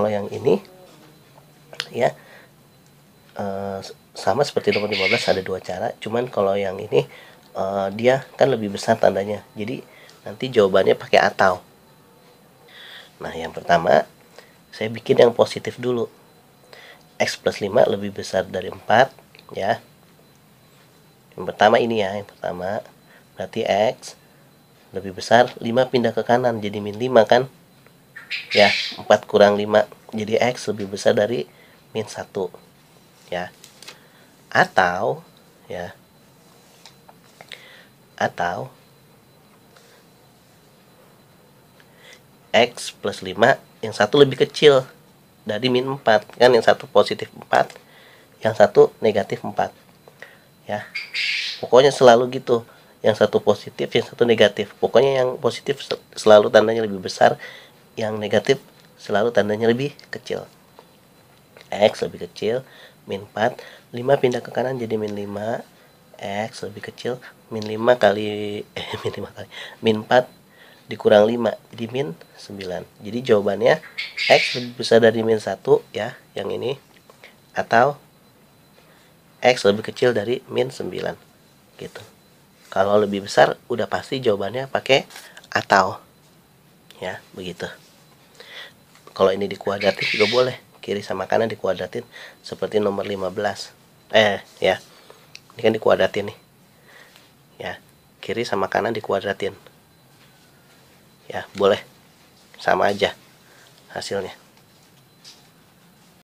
kalau yang ini ya uh, sama seperti nomor 15 ada dua cara cuman kalau yang ini uh, dia kan lebih besar tandanya jadi nanti jawabannya pakai atau nah yang pertama saya bikin yang positif dulu x plus 5 lebih besar dari 4 ya yang pertama ini ya yang pertama berarti x lebih besar 5 pindah ke kanan jadi min 5 kan ya 4 kurang 5 jadi X lebih besar dari min 1 ya atau ya atau X plus 5 yang satu lebih kecil dari min 4 kan yang satu positif 4 yang satu negatif 4 ya pokoknya selalu gitu yang satu positif yang satu negatif pokoknya yang positif selalu tandanya lebih besar yang negatif selalu tandanya lebih kecil X lebih kecil min 4 5 pindah ke kanan jadi min 5 X lebih kecil min 5 kali eh min 5 kali min 4 dikurang 5 jadi min 9 jadi jawabannya X lebih besar dari min 1 ya yang ini atau X lebih kecil dari min 9 gitu kalau lebih besar udah pasti jawabannya pakai atau ya begitu kalau ini dikuadratin juga boleh kiri sama kanan dikuadratin seperti nomor 15 eh ya ini kan dikuadratin nih ya kiri sama kanan dikuadratin ya boleh sama aja hasilnya